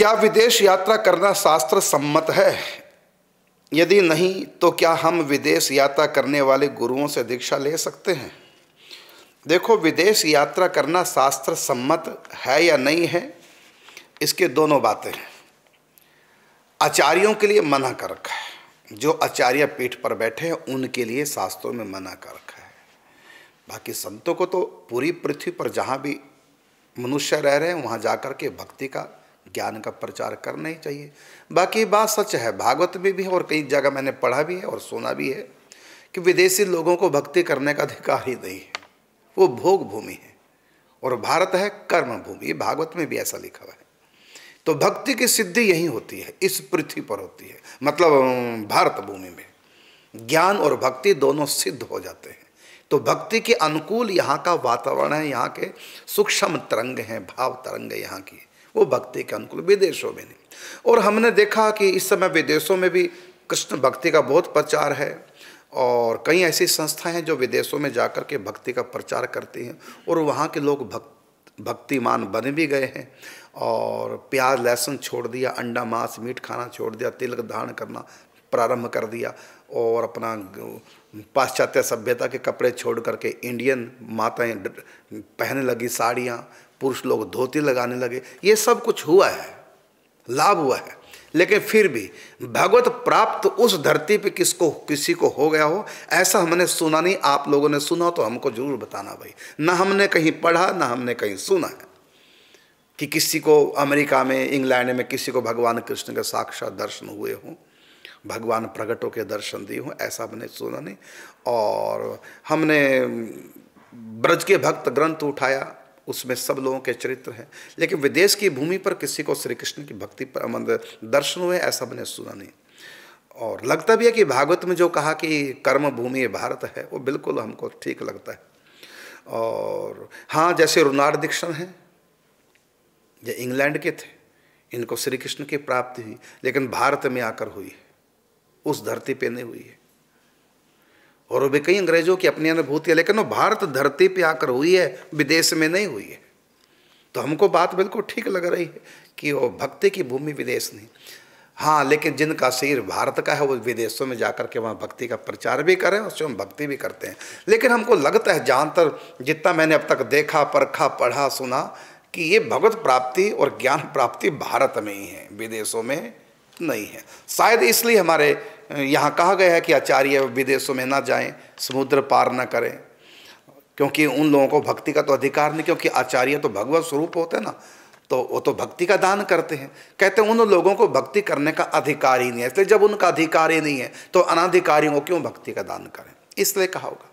क्या विदेश यात्रा करना शास्त्र सम्मत है यदि नहीं तो क्या हम विदेश यात्रा करने वाले गुरुओं से दीक्षा ले सकते हैं देखो विदेश यात्रा करना शास्त्र सम्मत है या नहीं है इसके दोनों बातें हैं आचार्यों के लिए मना कर रखा है जो आचार्य पीठ पर बैठे हैं उनके लिए शास्त्रों में मना कर रखा है बाकी संतों को तो पूरी पृथ्वी पर जहाँ भी मनुष्य रह रहे हैं वहाँ जाकर के भक्ति का ज्ञान का प्रचार करना ही चाहिए बाकी बात सच है भागवत में भी है और कई जगह मैंने पढ़ा भी है और सुना भी है कि विदेशी लोगों को भक्ति करने का अधिकार ही नहीं है वो भोग भूमि है और भारत है कर्म भूमि भागवत में भी ऐसा लिखा हुआ है तो भक्ति की सिद्धि यही होती है इस पृथ्वी पर होती है मतलब भारत भूमि में ज्ञान और भक्ति दोनों सिद्ध हो जाते हैं तो भक्ति के अनुकूल यहाँ का वातावरण है यहाँ के सूक्ष्म तरंग हैं भाव तरंग यहाँ की वो भक्ति के अनुकूल विदेशों में नहीं और हमने देखा कि इस समय विदेशों में भी कृष्ण भक्ति का बहुत प्रचार है और कई ऐसी संस्थाएं हैं जो विदेशों में जाकर के भक्ति का प्रचार करती हैं और वहाँ के लोग भक्त भक्तिमान बन भी गए हैं और प्याज लहसुन छोड़ दिया अंडा मांस मीट खाना छोड़ दिया तिलक धारण करना प्रारंभ कर दिया और अपना पाश्चात्य सभ्यता के कपड़े छोड़ करके इंडियन माताएं पहनने लगी साड़ियाँ पुरुष लोग धोती लगाने लगे ये सब कुछ हुआ है लाभ हुआ है लेकिन फिर भी भगवत प्राप्त उस धरती पे किसको किसी को हो गया हो ऐसा हमने सुना नहीं आप लोगों ने सुना तो हमको जरूर बताना भाई ना हमने कहीं पढ़ा ना हमने कहीं सुना है कि किसी को अमेरिका में इंग्लैंड में किसी को भगवान कृष्ण के साक्षात दर्शन हुए हों भगवान प्रगटों के दर्शन दिए हों ऐसा हमने सुना नहीं और हमने ब्रज के भक्त ग्रंथ उठाया उसमें सब लोगों के चरित्र हैं लेकिन विदेश की भूमि पर किसी को श्री कृष्ण की भक्ति पर दर्शन हुए ऐसा मैंने सुना नहीं और लगता भी है कि भागवत में जो कहा कि कर्म भूमि भारत है वो बिल्कुल हमको ठीक लगता है और हाँ जैसे रोनाल्ड दीक्षण हैं ये इंग्लैंड के थे इनको श्री कृष्ण की प्राप्ति हुई लेकिन भारत में आकर हुई है उस धरती पे नहीं हुई है और भी कई अंग्रेजों की अपनी अनुभूति है लेकिन वो भारत धरती पे आकर हुई है विदेश में नहीं हुई है तो हमको बात बिल्कुल ठीक लग रही है कि वो भक्ति की भूमि विदेश नहीं हाँ लेकिन जिनका शरीर भारत का है वो विदेशों में जाकर के वहाँ भक्ति का प्रचार भी करें और स्वयं भक्ति भी करते हैं लेकिन हमको लगता है जानतर जितना मैंने अब तक देखा परखा पढ़ा सुना कि ये भगवत प्राप्ति और ज्ञान प्राप्ति भारत में ही है विदेशों में नहीं है शायद इसलिए हमारे यहाँ कहा गया है कि आचार्य विदेशों में ना जाएं समुद्र पार ना करें क्योंकि उन लोगों को भक्ति का तो अधिकार नहीं क्योंकि आचार्य तो भगवत स्वरूप होते हैं ना तो वो तो भक्ति का दान करते हैं कहते हैं उन लोगों को भक्ति करने का अधिकार ही नहीं है इसलिए जब उनका अधिकार ही नहीं है तो अनाधिकारी को क्यों भक्ति का दान करें इसलिए कहा होगा